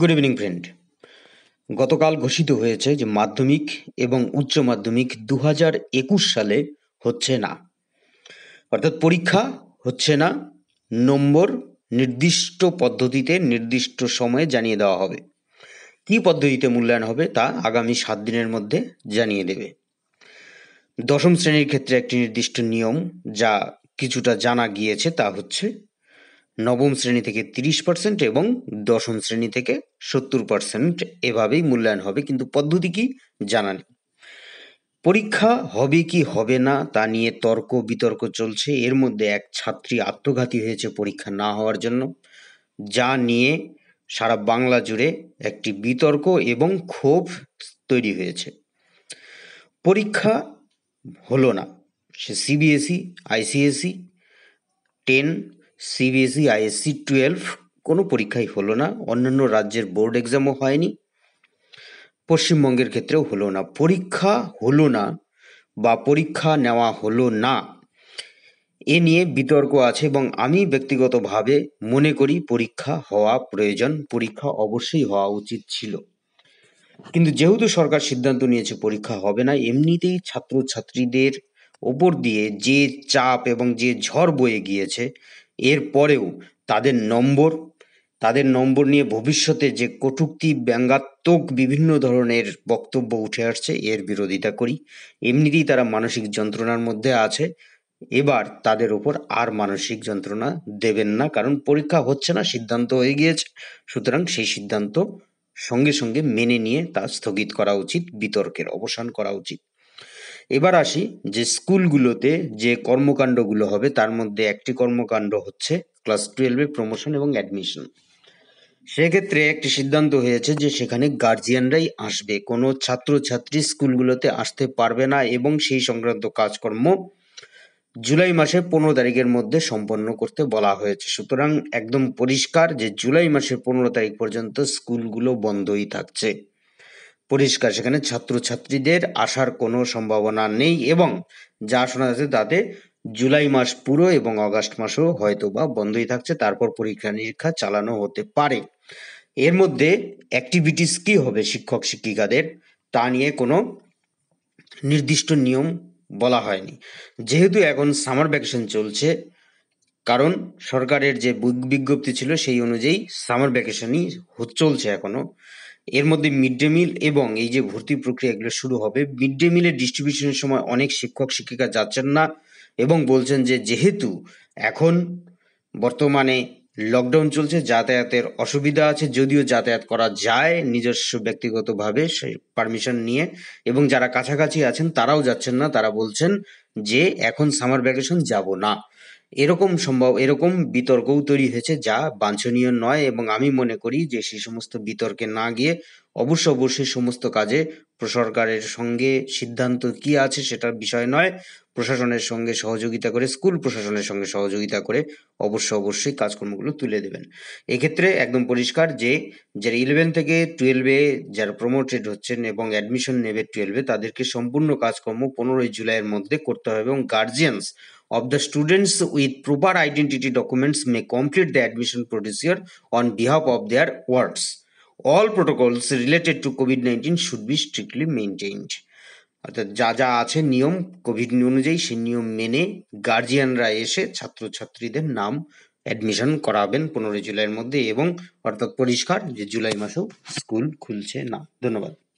Good evening friend গতকাল ঘোষিত হয়েছে যে মাধ্যমিক এবং উচ্চ মাধ্যমিক দু হাজার একুশ সালে হচ্ছে না অর্থাৎ পরীক্ষা হচ্ছে না নম্বর নির্দিষ্ট পদ্ধতিতে নির্দিষ্ট সময়ে জানিয়ে দেওয়া হবে কি পদ্ধতিতে মূল্যায়ন হবে তা আগামী সাত দিনের মধ্যে জানিয়ে দেবে দশম শ্রেণীর ক্ষেত্রে একটি নির্দিষ্ট নিয়ম যা কিছুটা জানা গিয়েছে তা হচ্ছে নবম শ্রেণী থেকে তিরিশ পার্সেন্ট এবং দশম শ্রেণী থেকে সত্তর পার্সেন্ট এভাবেই মূল্যায়ন হবে কিন্তু পদ্ধতি কি জানা নেই পরীক্ষা হবে কি হবে না তা নিয়ে তর্ক বিতর্ক চলছে এর মধ্যে এক ছাত্রী আত্মঘাতী হয়েছে পরীক্ষা না হওয়ার জন্য যা নিয়ে সারা বাংলা জুড়ে একটি বিতর্ক এবং ক্ষোভ তৈরি হয়েছে পরীক্ষা হলো না সে CBSE ICSE ten CBSE ISC twelve কোনো পরীক্ষাই হলো না অন্যান্য রাজ্যের বোর্ড এক্সামও হয়নি পশ্চিমবঙ্গের ক্ষেত্রেও হলো না পরীক্ষা হলো না বা পরীক্ষা নেওয়া হলো না এ নিয়ে বিতর্ক আছে এবং আমি ব্যক্তিগতভাবে মনে করি পরীক্ষা হওয়া প্রয়োজন পরীক্ষা অবশ্যই হওয়া উচিত ছিল কিন্তু যেহেতু সরকার সিদ্ধান্ত নিয়েছে পরীক্ষা হবে না এমনিতেই ছাত্রছাত্রীদের ওপর দিয়ে যে চাপ এবং যে ঝড় বয়ে গিয়েছে এরপরেও তাদের নম্বর তাদের নম্বর নিয়ে ভবিষ্যতে যে কটূক্তি ব্যঙ্গাত্মক বিভিন্ন ধরনের বক্তব্য উঠে আসছে এর বিরোধিতা করি এমনিতেই তারা মানসিক যন্ত্রণার মধ্যে আছে এবার তাদের ওপর আর মানসিক যন্ত্রণা দেবেন না কারণ পরীক্ষা হচ্ছে না সিদ্ধান্ত হয়ে গিয়েছে সুতরাং সেই সিদ্ধান্ত সঙ্গে সঙ্গে মেনে নিয়ে তা স্থগিত করা উচিত বিতর্কের অবসান করা উচিত এবার আসি যে স্কুলগুলোতে যে কর্মকাণ্ডগুলো হবে তার মধ্যে একটি কর্মকাণ্ড হচ্ছে ক্লাস টুয়েলভে প্রমোশন এবং অ্যাডমিশন সেক্ষেত্রে একটি সিদ্ধান্ত হয়েছে যে সেখানে গার্জিয়ানরাই আসবে কোনো ছাত্রছাত্রী স্কুলগুলোতে আসতে পারবে না এবং সেই সংক্রান্ত কাজকর্ম জুলাই মাসে পনেরো তারিখের মধ্যে সম্পন্ন করতে বলা হয়েছে সুতরাং একদম পরিষ্কার যে জুলাই মাসের পনেরো তারিখ পর্যন্ত স্কুলগুলো বন্ধই থাকছে পরিষ্কার সেখানে ছাত্রছাত্রীদের আসার কোনো সম্ভাবনা নেই এবং যা শোনা যাচ্ছে তাতে জুলাই মাস পুরো এবং অগাস্ট মাসও হয়তো বা বন্ধই থাকছে তারপর পরীক্ষা নিরীক্ষা চালানো হতে পারে এর মধ্যে অ্যাক্টিভিটিস কি হবে শিক্ষক শিক্ষিকাদের তা নিয়ে কোনো নির্দিষ্ট নিয়ম বলা হয়নি যেহেতু এখন সামার ভ্যাকেশন চলছে কারণ সরকারের যে বিজ্ঞপ্তি ছিল সেই অনুযায়ী সামার ভ্যাকেশনই চলছে এখনও এর মধ্যে মিড ডে মিল এবং এই যে ভর্তি প্রক্রিয়াগুলো শুরু হবে মিড ডে মিলের ডিস্ট্রিবিউশনের সময় অনেক শিক্ষক শিক্ষিকা যাচ্ছেন না এবং বলছেন যে যেহেতু এখন বর্তমানে লকডাউন চলছে যাতায়াতের অসুবিধা আছে যদিও যাতায়াত করা যায় নিজস্ব ব্যক্তিগতভাবে সেই পারমিশন নিয়ে এবং যারা কাছাকাছি আছেন তারাও যাচ্ছেন না তারা বলছেন যে এখন সামার ভ্যাকেশন যাব না এরকম সম্ভব এরকম বিতর্কও তৈরি হয়েছে যা বাঞ্ছনীয় নয় এবং আমি মনে করি যে সেই সমস্ত বিতর্কে না গিয়ে অবশ্য অবশ্যই সমস্ত কাজে সরকারের সঙ্গে সিদ্ধান্ত কি আছে সেটার বিষয় নয় প্রশাসনের সঙ্গে সহযোগিতা করে স্কুল প্রশাসনের সঙ্গে সহযোগিতা করে অবশ্য অবশ্যই কাজকর্মগুলো তুলে দেবেন এক্ষেত্রে একদম পরিষ্কার যে যারা ইলেভেন থেকে টুয়েলভে যারা প্রমোটেড হচ্ছেন এবং অ্যাডমিশন নেবে টুয়েলভে তাদেরকে সম্পূর্ণ কাজকর্ম পনেরোই জুলাইয়ের মধ্যে করতে হবে এবং guardians of the students with proper identity documents may complete the admission procedure on behalf of their wards. All protocols related to COVID-19 should be strictly maintained. অর্থাৎ যা যা আছে নিয়ম কোভিড অনুযায়ী সেই নিয়ম মেনে গার্জিয়ানরা এসে ছাত্রছাত্রীদের নাম অ্যাডমিশন করাবেন পনেরোই জুলাইয়ের মধ্যে এবং অর্থাৎ পরিষ্কার যে জুলাই মাসেও স্কুল খুলছে না ধন্যবাদ